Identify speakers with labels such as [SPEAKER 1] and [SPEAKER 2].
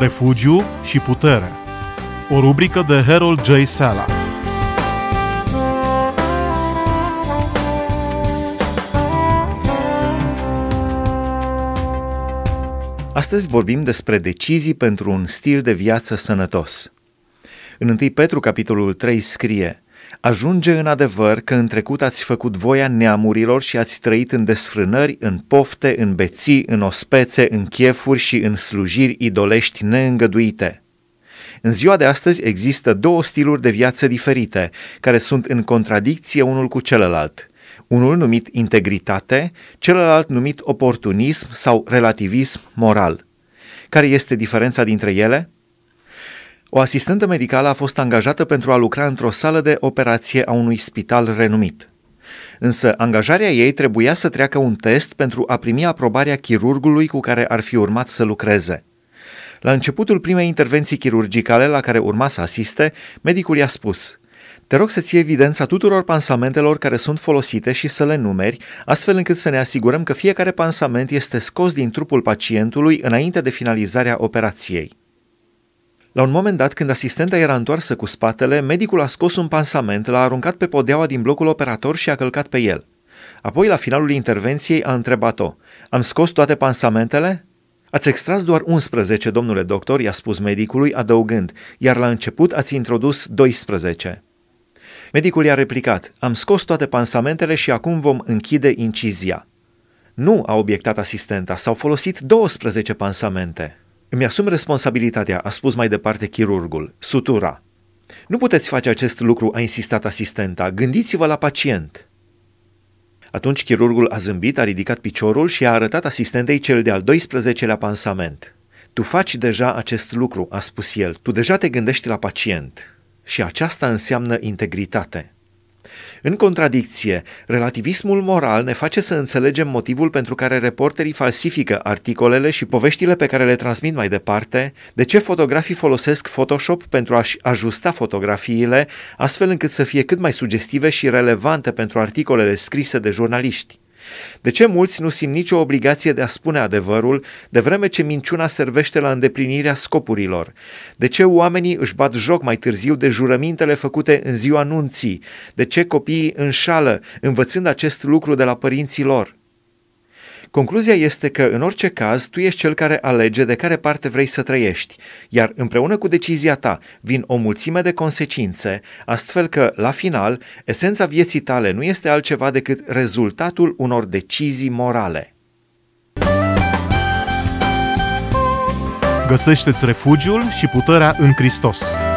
[SPEAKER 1] Refugiu și putere. O rubrică de Harold J. Sala. Astăzi vorbim despre decizii pentru un stil de viață sănătos. În 1 Petru, capitolul 3, scrie – Ajunge în adevăr că în trecut ați făcut voia neamurilor și ați trăit în desfrânări, în pofte, în beții, în ospețe, în chefuri și în slujiri idolești neîngăduite. În ziua de astăzi există două stiluri de viață diferite, care sunt în contradicție unul cu celălalt. Unul numit integritate, celălalt numit oportunism sau relativism moral. Care este diferența dintre ele? O asistentă medicală a fost angajată pentru a lucra într-o sală de operație a unui spital renumit. Însă angajarea ei trebuia să treacă un test pentru a primi aprobarea chirurgului cu care ar fi urmat să lucreze. La începutul primei intervenții chirurgicale la care urma să asiste, medicul i-a spus Te rog să ții evidența tuturor pansamentelor care sunt folosite și să le numeri, astfel încât să ne asigurăm că fiecare pansament este scos din trupul pacientului înainte de finalizarea operației. La un moment dat, când asistenta era întoarsă cu spatele, medicul a scos un pansament, l-a aruncat pe podeaua din blocul operator și a călcat pe el. Apoi, la finalul intervenției, a întrebat-o, Am scos toate pansamentele?" Ați extras doar 11, domnule doctor, i-a spus medicului, adăugând, iar la început ați introdus 12. Medicul i-a replicat, am scos toate pansamentele și acum vom închide incizia. Nu, a obiectat asistenta, s-au folosit 12 pansamente. Îmi asum responsabilitatea, a spus mai departe chirurgul, sutura. Nu puteți face acest lucru, a insistat asistenta, gândiți-vă la pacient. Atunci chirurgul a zâmbit, a ridicat piciorul și a arătat asistentei cel de-al 12-lea pansament. Tu faci deja acest lucru, a spus el, tu deja te gândești la pacient. Și aceasta înseamnă integritate. În contradicție, relativismul moral ne face să înțelegem motivul pentru care reporterii falsifică articolele și poveștile pe care le transmit mai departe, de ce fotografii folosesc Photoshop pentru a-și ajusta fotografiile, astfel încât să fie cât mai sugestive și relevante pentru articolele scrise de jurnaliști. De ce mulți nu simt nicio obligație de a spune adevărul, de vreme ce minciuna servește la îndeplinirea scopurilor? De ce oamenii își bat joc mai târziu de jurămintele făcute în ziua nunții? De ce copiii înșală, învățând acest lucru de la părinții lor? Concluzia este că, în orice caz, tu ești cel care alege de care parte vrei să trăiești, iar împreună cu decizia ta vin o mulțime de consecințe, astfel că, la final, esența vieții tale nu este altceva decât rezultatul unor decizii morale. Găsește-ți refugiul și puterea în Hristos.